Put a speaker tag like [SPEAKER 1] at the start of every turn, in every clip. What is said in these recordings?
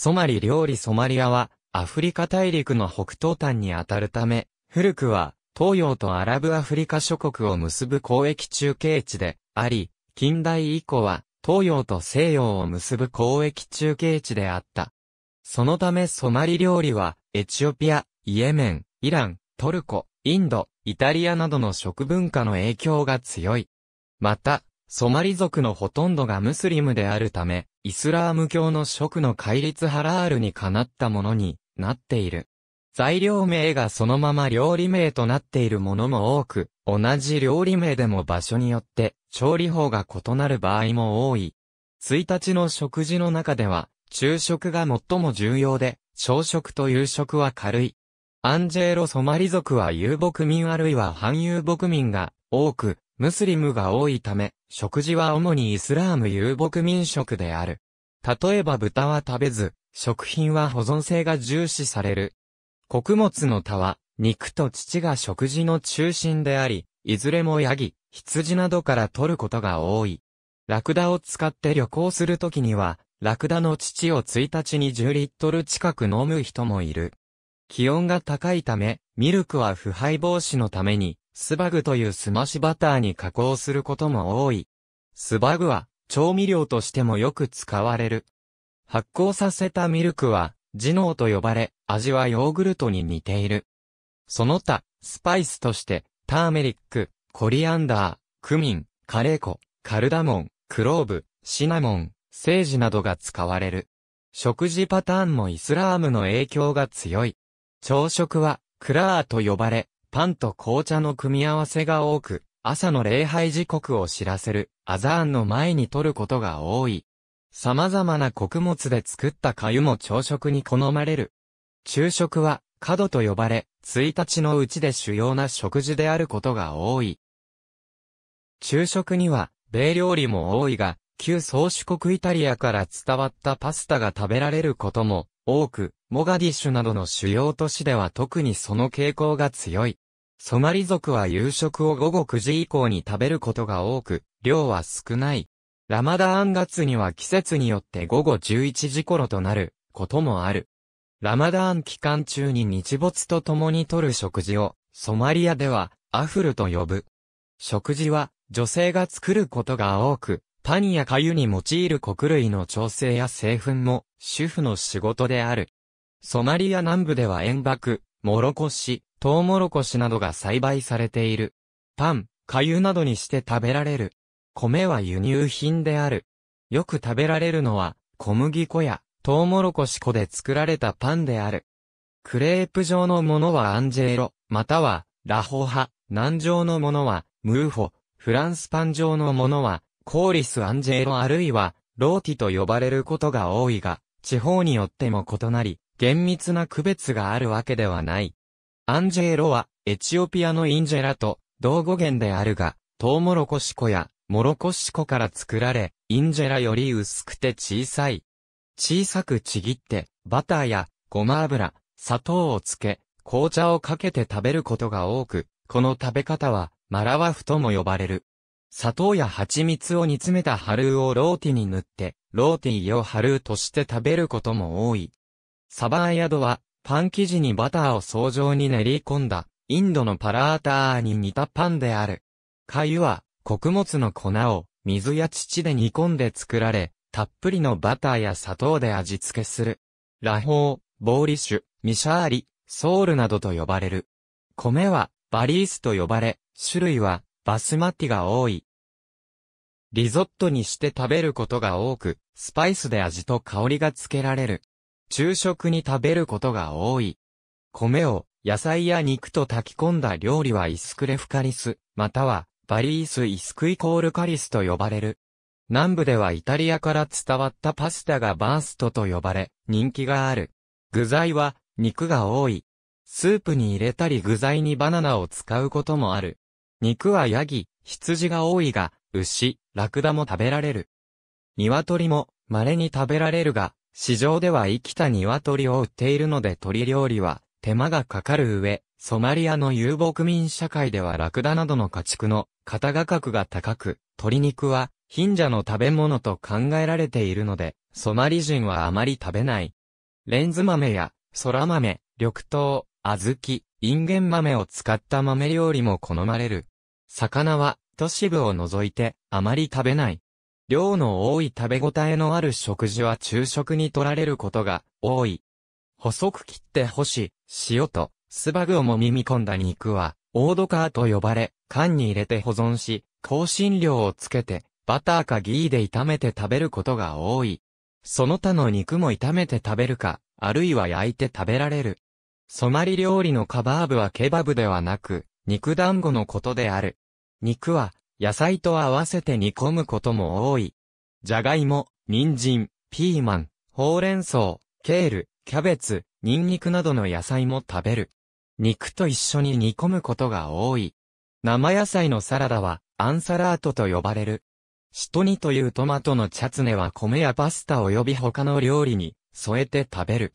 [SPEAKER 1] ソマリ料理ソマリアは、アフリカ大陸の北東端にあたるため、古くは、東洋とアラブアフリカ諸国を結ぶ交易中継地であり、近代以降は、東洋と西洋を結ぶ交易中継地であった。そのためソマリ料理は、エチオピア、イエメン、イラン、トルコ、インド、イタリアなどの食文化の影響が強い。また、ソマリ族のほとんどがムスリムであるため、イスラーム教の食の戒律ハラールにかなったものになっている。材料名がそのまま料理名となっているものも多く、同じ料理名でも場所によって調理法が異なる場合も多い。1日の食事の中では、昼食が最も重要で、朝食と夕食は軽い。アンジェーロ・ソマリ族は遊牧民あるいは反遊牧民が多く、ムスリムが多いため、食事は主にイスラーム遊牧民食である。例えば豚は食べず、食品は保存性が重視される。穀物の田は、肉と乳が食事の中心であり、いずれもヤギ、羊などから取ることが多い。ラクダを使って旅行するときには、ラクダの乳を1日に10リットル近く飲む人もいる。気温が高いため、ミルクは腐敗防止のために、スバグというすましバターに加工することも多い。スバグは調味料としてもよく使われる。発酵させたミルクはジノーと呼ばれ、味はヨーグルトに似ている。その他、スパイスとして、ターメリック、コリアンダー、クミン、カレー粉、カルダモン、クローブ、シナモン、セージなどが使われる。食事パターンもイスラームの影響が強い。朝食は、クラーと呼ばれ、パンと紅茶の組み合わせが多く、朝の礼拝時刻を知らせるアザーンの前に取ることが多い。様々な穀物で作った粥も朝食に好まれる。昼食は、角と呼ばれ、1日のうちで主要な食事であることが多い。昼食には、米料理も多いが、旧宗主国イタリアから伝わったパスタが食べられることも多く、モガディッシュなどの主要都市では特にその傾向が強い。ソマリ族は夕食を午後9時以降に食べることが多く、量は少ない。ラマダーン月には季節によって午後11時頃となることもある。ラマダーン期間中に日没と共にとる食事をソマリアではアフルと呼ぶ。食事は女性が作ることが多く、パンや粥に用いる穀類の調整や製粉も主婦の仕事である。ソマリア南部では塩爆、モロコシ、トウモロコシなどが栽培されている。パン、粥などにして食べられる。米は輸入品である。よく食べられるのは、小麦粉や、トウモロコシ粉で作られたパンである。クレープ状のものはアンジェロ、または、ラホハ、南状のものは、ムーホ、フランスパン状のものは、コーリスアンジェロあるいは、ローティと呼ばれることが多いが、地方によっても異なり、厳密な区別があるわけではない。アンジェーロは、エチオピアのインジェラと同語源であるが、トウモロコシ粉やモロコシ粉から作られ、インジェラより薄くて小さい。小さくちぎって、バターやごま油、砂糖をつけ、紅茶をかけて食べることが多く、この食べ方は、マラワフとも呼ばれる。砂糖や蜂蜜を煮詰めたハルーをローティに塗って、ローティーをハルーとして食べることも多い。サバーヤドは、パン生地にバターを層状に練り込んだ、インドのパラーターに似たパンである。粥は、穀物の粉を、水や乳で煮込んで作られ、たっぷりのバターや砂糖で味付けする。ラホー、ボーリッシュ、ミシャーリ、ソールなどと呼ばれる。米は、バリースと呼ばれ、種類は、バスマティが多い。リゾットにして食べることが多く、スパイスで味と香りがつけられる。昼食に食べることが多い。米を野菜や肉と炊き込んだ料理はイスクレフカリス、またはバリースイスクイコールカリスと呼ばれる。南部ではイタリアから伝わったパスタがバーストと呼ばれ、人気がある。具材は肉が多い。スープに入れたり具材にバナナを使うこともある。肉はヤギ、羊が多いが、牛、ラクダも食べられる。鶏も稀に食べられるが、市場では生きた鶏を売っているので鶏料理は手間がかかる上、ソマリアの遊牧民社会ではラクダなどの家畜の肩価格が高く、鶏肉は貧者の食べ物と考えられているので、ソマリ人はあまり食べない。レンズ豆や、空豆、緑豆、小豆、インゲン豆を使った豆料理も好まれる。魚は、都市部を除いて、あまり食べない。量の多い食べ応えのある食事は昼食に取られることが多い。細く切って干し、塩とスバグをもみみ込んだ肉は、オードカーと呼ばれ、缶に入れて保存し、香辛料をつけて、バターかギーで炒めて食べることが多い。その他の肉も炒めて食べるか、あるいは焼いて食べられる。ソマリ料理のカバーブはケバブではなく、肉団子のことである。肉は、野菜と合わせて煮込むことも多い。じゃがいも、人参、ピーマン、ほうれん草、ケール、キャベツ、ニンニクなどの野菜も食べる。肉と一緒に煮込むことが多い。生野菜のサラダは、アンサラートと呼ばれる。シトニというトマトのチャツネは米やパスタ及び他の料理に添えて食べる。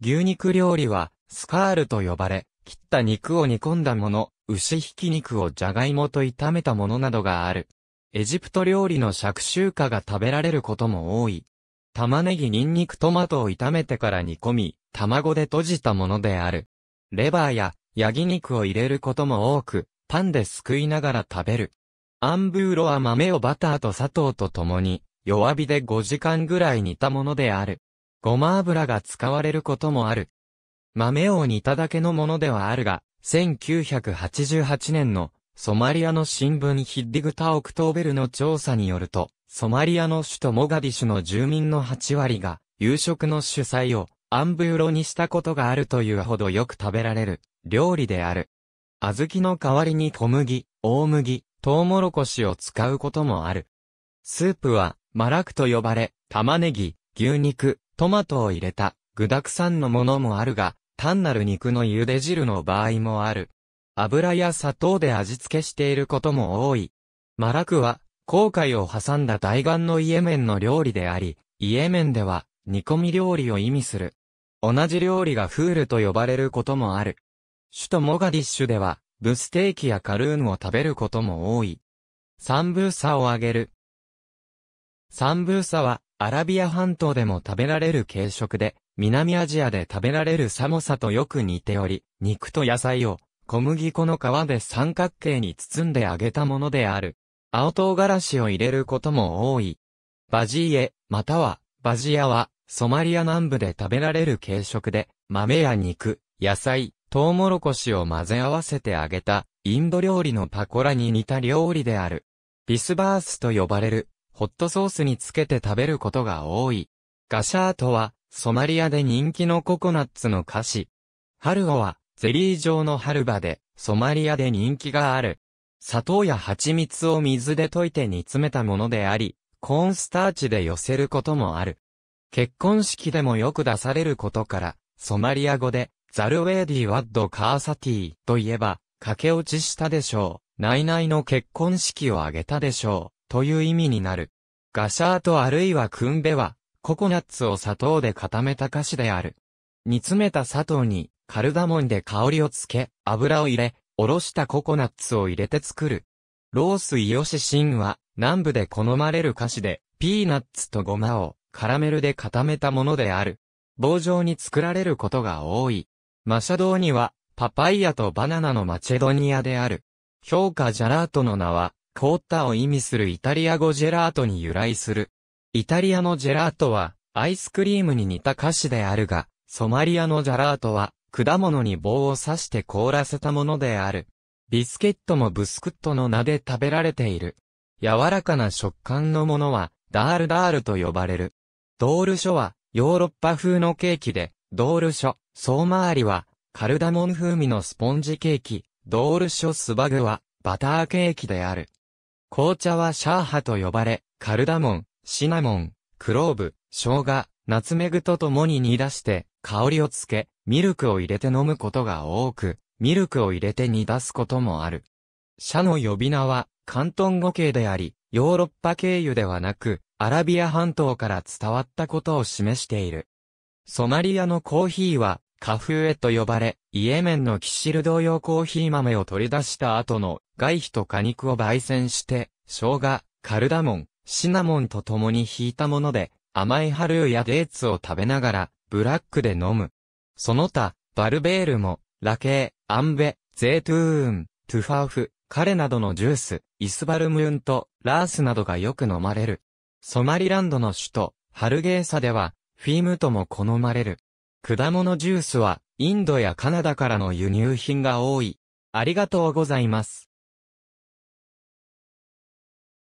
[SPEAKER 1] 牛肉料理は、スカールと呼ばれ、切った肉を煮込んだもの、牛ひき肉をじゃがいもと炒めたものなどがある。エジプト料理の食中華が食べられることも多い。玉ねぎニンニクトマトを炒めてから煮込み、卵で閉じたものである。レバーや、ヤギ肉を入れることも多く、パンですくいながら食べる。アンブーロは豆をバターと砂糖と共に、弱火で5時間ぐらい煮たものである。ごま油が使われることもある。豆を煮ただけのものではあるが、1988年のソマリアの新聞ヒッディグタ・オクトーベルの調査によると、ソマリアの首都モガディシュの住民の8割が、夕食の主菜をアンブーロにしたことがあるというほどよく食べられる料理である。小豆の代わりに小麦、大麦、トウモロコシを使うこともある。スープは、マラクと呼ばれ、玉ねぎ、牛肉、トマトを入れた具沢山のものもあるが、単なる肉の茹で汁の場合もある。油や砂糖で味付けしていることも多い。マラクは、航海を挟んだ大岩のイエメンの料理であり、イエメンでは、煮込み料理を意味する。同じ料理がフールと呼ばれることもある。首都モガディッシュでは、ブステーキやカルーンを食べることも多い。サンブーサをあげる。サンブーサは、アラビア半島でも食べられる軽食で、南アジアで食べられるサモサとよく似ており、肉と野菜を小麦粉の皮で三角形に包んで揚げたものである。青唐辛子を入れることも多い。バジーエ、またはバジアはソマリア南部で食べられる軽食で、豆や肉、野菜、トウモロコシを混ぜ合わせて揚げたインド料理のパコラに似た料理である。ビスバースと呼ばれるホットソースにつけて食べることが多い。ガシャートはソマリアで人気のココナッツの菓子。ハルオは、ゼリー状のハルバで、ソマリアで人気がある。砂糖や蜂蜜を水で溶いて煮詰めたものであり、コーンスターチで寄せることもある。結婚式でもよく出されることから、ソマリア語で、ザルウェーディワッドカーサティといえば、駆け落ちしたでしょう。内々の結婚式を挙げたでしょう。という意味になる。ガシャートあるいはクンベは、ココナッツを砂糖で固めた菓子である。煮詰めた砂糖に、カルダモンで香りをつけ、油を入れ、おろしたココナッツを入れて作る。ロースイヨシシンは、南部で好まれる菓子で、ピーナッツとゴマを、カラメルで固めたものである。棒状に作られることが多い。マシャドーには、パパイヤとバナナのマチェドニアである。評価ジャラートの名は、凍ったを意味するイタリア語ジェラートに由来する。イタリアのジェラートは、アイスクリームに似た菓子であるが、ソマリアのジャラートは、果物に棒を刺して凍らせたものである。ビスケットもブスクットの名で食べられている。柔らかな食感のものは、ダールダールと呼ばれる。ドールショは、ヨーロッパ風のケーキで、ドールショ、ソーマーリは、カルダモン風味のスポンジケーキ、ドールショスバグは、バターケーキである。紅茶はシャーハと呼ばれ、カルダモン、シナモン、クローブ、生姜、ナツメグと共に煮出して、香りをつけ、ミルクを入れて飲むことが多く、ミルクを入れて煮出すこともある。シャの呼び名は、関東語系であり、ヨーロッパ経由ではなく、アラビア半島から伝わったことを示している。ソマリアのコーヒーは、カフエと呼ばれ、イエメンのキシル同様コーヒー豆を取り出した後の外皮と果肉を焙煎して、生姜、カルダモン、シナモンと共に引いたもので、甘いハルーやデーツを食べながら、ブラックで飲む。その他、バルベールも、ラケー、アンベ、ゼートゥーン、トゥファーフ、カレなどのジュース、イスバルムーンと、ラースなどがよく飲まれる。ソマリランドの首都、ハルゲーサでは、フィームとも好まれる。果物ジュースは、インドやカナダからの輸入品が多い。ありがとうございます。